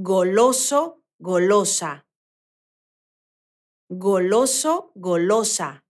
goloso, golosa. Goloso, golosa.